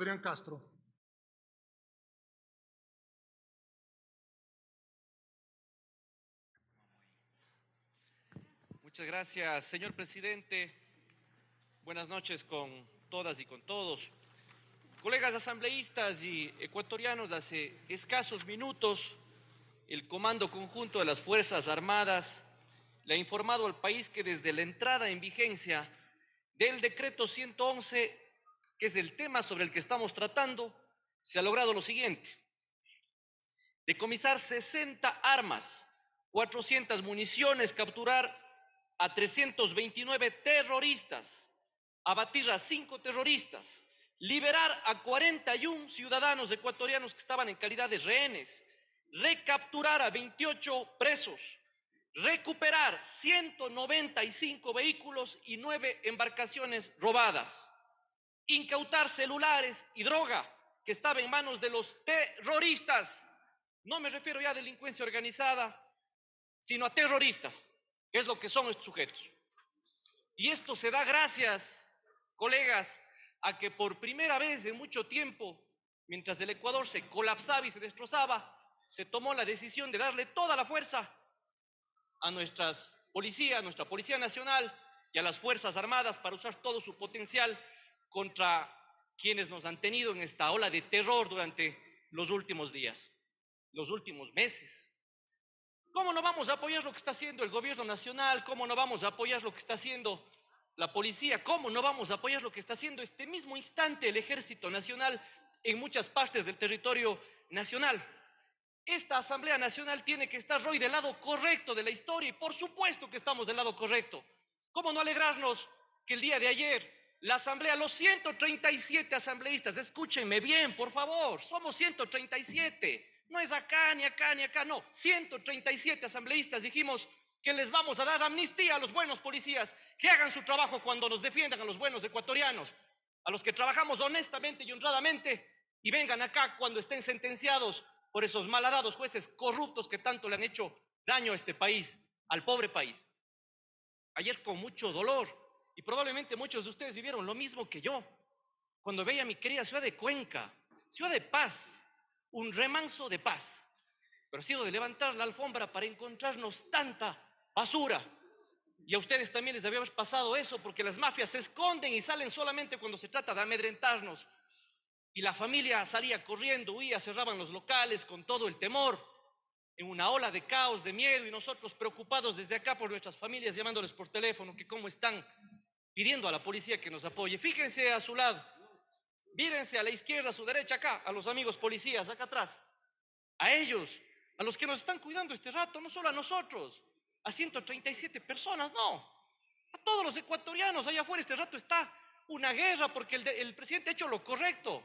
Adrián Castro. Muchas gracias, señor presidente. Buenas noches con todas y con todos. Colegas asambleístas y ecuatorianos, hace escasos minutos el Comando Conjunto de las Fuerzas Armadas le ha informado al país que desde la entrada en vigencia del decreto 111 que es el tema sobre el que estamos tratando, se ha logrado lo siguiente. Decomisar 60 armas, 400 municiones, capturar a 329 terroristas, abatir a 5 terroristas, liberar a 41 ciudadanos ecuatorianos que estaban en calidad de rehenes, recapturar a 28 presos, recuperar 195 vehículos y 9 embarcaciones robadas incautar celulares y droga que estaba en manos de los terroristas. No me refiero ya a delincuencia organizada, sino a terroristas, que es lo que son estos sujetos. Y esto se da gracias, colegas, a que por primera vez en mucho tiempo, mientras el Ecuador se colapsaba y se destrozaba, se tomó la decisión de darle toda la fuerza a nuestras policías, a nuestra Policía Nacional y a las Fuerzas Armadas para usar todo su potencial contra quienes nos han tenido en esta ola de terror durante los últimos días, los últimos meses. ¿Cómo no vamos a apoyar lo que está haciendo el gobierno nacional? ¿Cómo no vamos a apoyar lo que está haciendo la policía? ¿Cómo no vamos a apoyar lo que está haciendo este mismo instante el ejército nacional en muchas partes del territorio nacional? Esta Asamblea Nacional tiene que estar hoy del lado correcto de la historia y por supuesto que estamos del lado correcto. ¿Cómo no alegrarnos que el día de ayer la asamblea, los 137 asambleístas, escúchenme bien, por favor, somos 137. No es acá, ni acá, ni acá, no. 137 asambleístas dijimos que les vamos a dar amnistía a los buenos policías, que hagan su trabajo cuando nos defiendan a los buenos ecuatorianos, a los que trabajamos honestamente y honradamente, y vengan acá cuando estén sentenciados por esos malhadados jueces corruptos que tanto le han hecho daño a este país, al pobre país. Ayer con mucho dolor y probablemente muchos de ustedes vivieron lo mismo que yo. Cuando veía mi querida ciudad de Cuenca, ciudad de paz, un remanso de paz. Pero ha sido de levantar la alfombra para encontrarnos tanta basura. Y a ustedes también les había pasado eso, porque las mafias se esconden y salen solamente cuando se trata de amedrentarnos. Y la familia salía corriendo, huía, cerraban los locales con todo el temor, en una ola de caos, de miedo, y nosotros preocupados desde acá por nuestras familias, llamándoles por teléfono, que cómo están, pidiendo a la policía que nos apoye. Fíjense a su lado, mírense a la izquierda, a su derecha, acá, a los amigos policías, acá atrás, a ellos, a los que nos están cuidando este rato, no solo a nosotros, a 137 personas, no, a todos los ecuatorianos, allá afuera este rato está una guerra porque el, presidente ha hecho lo correcto.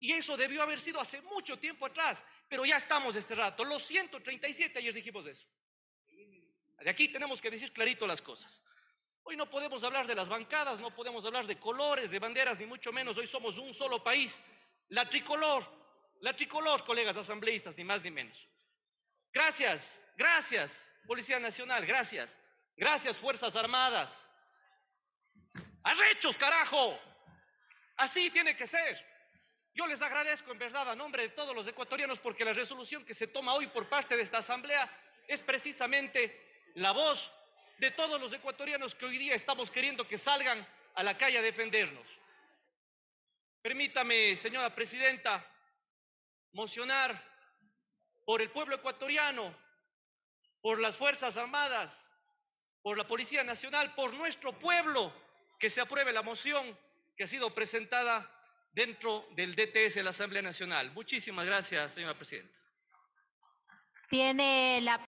Y eso debió haber sido hace mucho tiempo atrás, pero ya estamos este rato. Los 137, ayer dijimos eso. De aquí tenemos que decir clarito las cosas. Hoy no podemos hablar de las bancadas, no podemos hablar de colores, de banderas, ni mucho menos. Hoy somos un solo país. La tricolor, la tricolor, colegas asambleístas, ni más ni menos. Gracias, gracias, Policía Nacional, gracias. Gracias, Fuerzas Armadas. Arrechos, carajo. Así tiene que ser. Yo les agradezco en verdad a nombre de todos los ecuatorianos porque la resolución que se toma hoy por parte de esta Asamblea es precisamente la voz de todos los ecuatorianos que hoy día estamos queriendo que salgan a la calle a defendernos. Permítame, señora presidenta, mocionar por el pueblo ecuatoriano, por las Fuerzas Armadas, por la Policía Nacional, por nuestro pueblo, que se apruebe la moción que ha sido presentada dentro del DTS de la Asamblea Nacional. Muchísimas gracias, señora presidenta. Tiene la